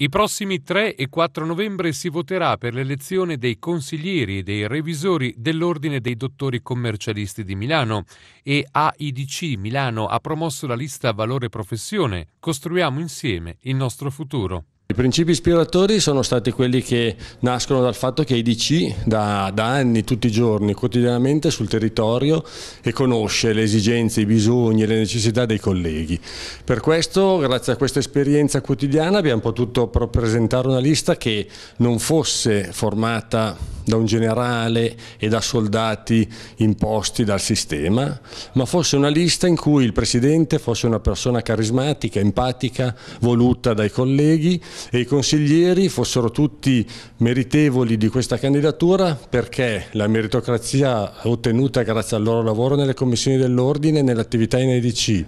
I prossimi 3 e 4 novembre si voterà per l'elezione dei consiglieri e dei revisori dell'Ordine dei Dottori Commercialisti di Milano e AIDC Milano ha promosso la lista Valore Professione. Costruiamo insieme il nostro futuro. I principi ispiratori sono stati quelli che nascono dal fatto che IDC da, da, anni, tutti i giorni, quotidianamente sul territorio e conosce le esigenze, i bisogni e le necessità dei colleghi. Per questo, grazie a questa esperienza quotidiana, abbiamo potuto presentare una lista che non fosse formata da un generale e da soldati imposti dal sistema, ma fosse una lista in cui il presidente fosse una persona carismatica, empatica, voluta dai colleghi e i consiglieri fossero tutti meritevoli di questa candidatura perché la meritocrazia ottenuta grazie al loro lavoro nelle commissioni dell'ordine, nell'attività in EDC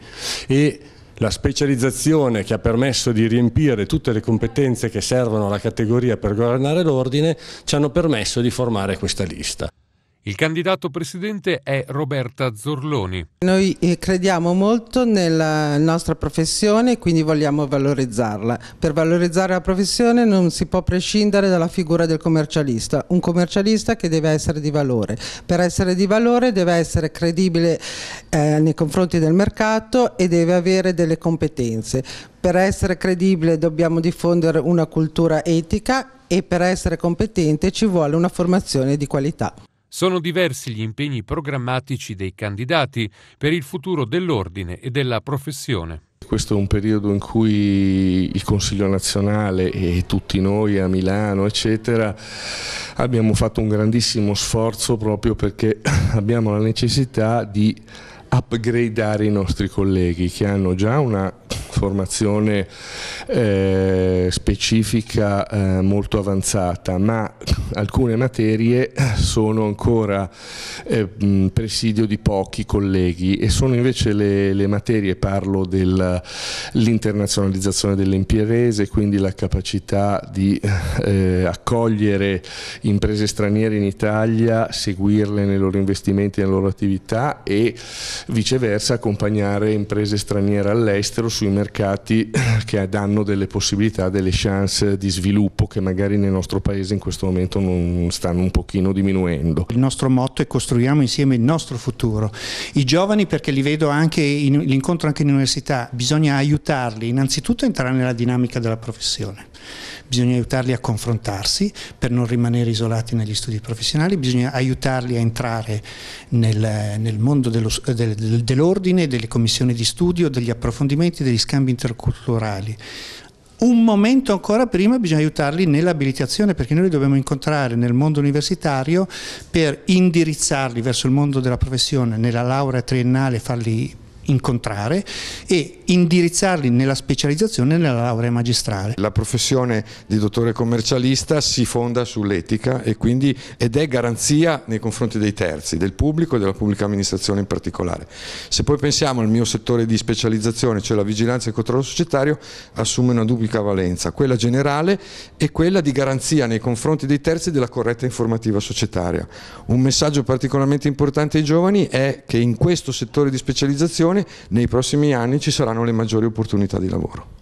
e la specializzazione che ha permesso di riempire tutte le competenze che servono alla categoria per governare l'ordine ci hanno permesso di formare questa lista. Il candidato presidente è Roberta Zorloni. Noi eh, crediamo molto nella nostra professione e quindi vogliamo valorizzarla. Per valorizzare la professione non si può prescindere dalla figura del commercialista, un commercialista che deve essere di valore. Per essere di valore deve essere credibile eh, nei confronti del mercato e deve avere delle competenze. Per essere credibile dobbiamo diffondere una cultura etica e per essere competente ci vuole una formazione di qualità. Sono diversi gli impegni programmatici dei candidati per il futuro dell'ordine e della professione. Questo è un periodo in cui il Consiglio nazionale e tutti noi a Milano eccetera abbiamo fatto un grandissimo sforzo proprio perché abbiamo la necessità di upgradeare i nostri colleghi che hanno già una formazione eh, specifica eh, molto avanzata, ma alcune materie sono ancora eh, presidio di pochi colleghi e sono invece le, le materie, parlo dell'internazionalizzazione delle imprese, quindi la capacità di eh, accogliere imprese straniere in Italia, seguirle nei loro investimenti e nelle loro attività e viceversa accompagnare imprese straniere all'estero sui mercati che danno delle possibilità delle delle chance di sviluppo che magari nel nostro paese in questo momento stanno un pochino diminuendo. Il nostro motto è costruiamo insieme il nostro futuro. I giovani, perché li vedo anche, in, li incontro anche in università, bisogna aiutarli innanzitutto a entrare nella dinamica della professione. Bisogna aiutarli a confrontarsi per non rimanere isolati negli studi professionali, bisogna aiutarli a entrare nel, nel mondo dell'ordine, delle commissioni di studio, degli approfondimenti, degli scambi interculturali un momento ancora prima bisogna aiutarli nell'abilitazione perché noi li dobbiamo incontrare nel mondo universitario per indirizzarli verso il mondo della professione, nella laurea triennale farli incontrare e indirizzarli nella specializzazione nella laurea magistrale. La professione di dottore commercialista si fonda sull'etica e quindi ed è garanzia nei confronti dei terzi, del pubblico e della pubblica amministrazione in particolare. Se poi pensiamo al mio settore di specializzazione, cioè la vigilanza e il controllo societario, assume una duplica valenza, quella generale e quella di garanzia nei confronti dei terzi della corretta informativa societaria. Un messaggio particolarmente importante ai giovani è che in questo settore di specializzazione formazione, nei prossimi anni ci saranno le maggiori opportunità di lavoro.